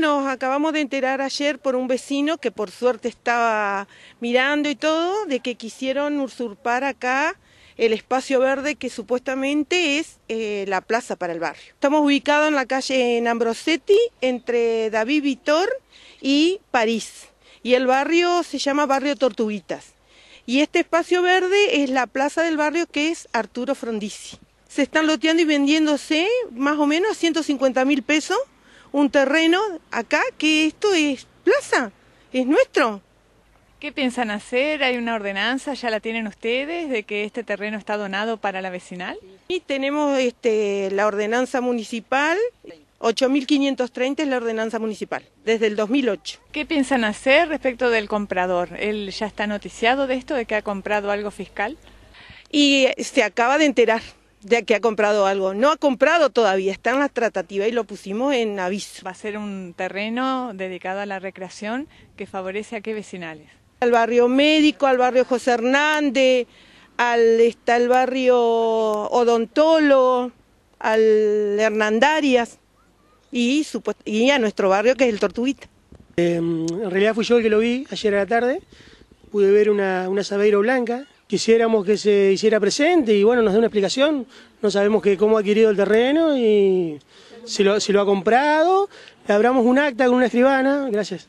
Nos acabamos de enterar ayer por un vecino que por suerte estaba mirando y todo, de que quisieron usurpar acá el espacio verde que supuestamente es eh, la plaza para el barrio. Estamos ubicados en la calle en Ambrosetti, entre David Vitor y París. Y el barrio se llama Barrio Tortuguitas. Y este espacio verde es la plaza del barrio que es Arturo Frondizi. Se están loteando y vendiéndose más o menos a 150 mil pesos un terreno acá que esto es plaza, es nuestro. ¿Qué piensan hacer? ¿Hay una ordenanza? ¿Ya la tienen ustedes de que este terreno está donado para la vecinal? Y tenemos este, la ordenanza municipal, 8.530 es la ordenanza municipal, desde el 2008. ¿Qué piensan hacer respecto del comprador? ¿Él ya está noticiado de esto, de que ha comprado algo fiscal? Y se este, acaba de enterar de que ha comprado algo. No ha comprado todavía, está en las tratativas y lo pusimos en aviso. Va a ser un terreno dedicado a la recreación que favorece a qué vecinales. Al barrio médico, al barrio José Hernández, al está el barrio Odontolo, al Hernandarias y, a nuestro barrio que es el Tortuguita. Em, en realidad fui yo el que lo vi ayer a la tarde, pude ver una, una sabeiro blanca, quisiéramos que se hiciera presente y bueno, nos dé una explicación. No sabemos cómo ha adquirido el terreno y si lo, ha comprado. Le abramos un acta con una escribana, gracias.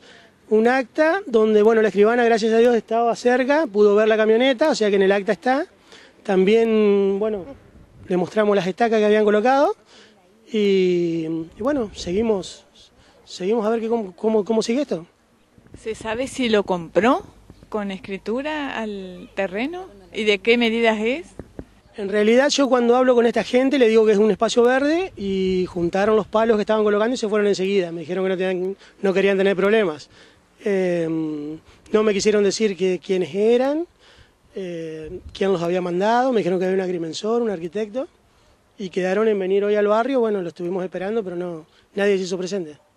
Un acta donde, bueno, la escribana, gracias a Dios, estaba cerca, pudo ver la camioneta, o sea que en el acta está. También, bueno, le mostramos las estacas que habían colocado y, bueno, seguimos, seguimos a ver cómo, cómo sigue esto. ¿Se sabe si lo compró? con escritura al terreno y de qué medidas es? En realidad yo cuando hablo con esta gente le digo que es un espacio verde y juntaron los palos que estaban colocando y se fueron enseguida. Me dijeron que no, tenían, no querían tener problemas. Em, no me quisieron decir quiénes eran, eh, quién los había mandado. Me dijeron que había un agrimensor, un arquitecto. Y quedaron en venir hoy al barrio. Bueno, lo estuvimos esperando, pero no nadie se hizo presente.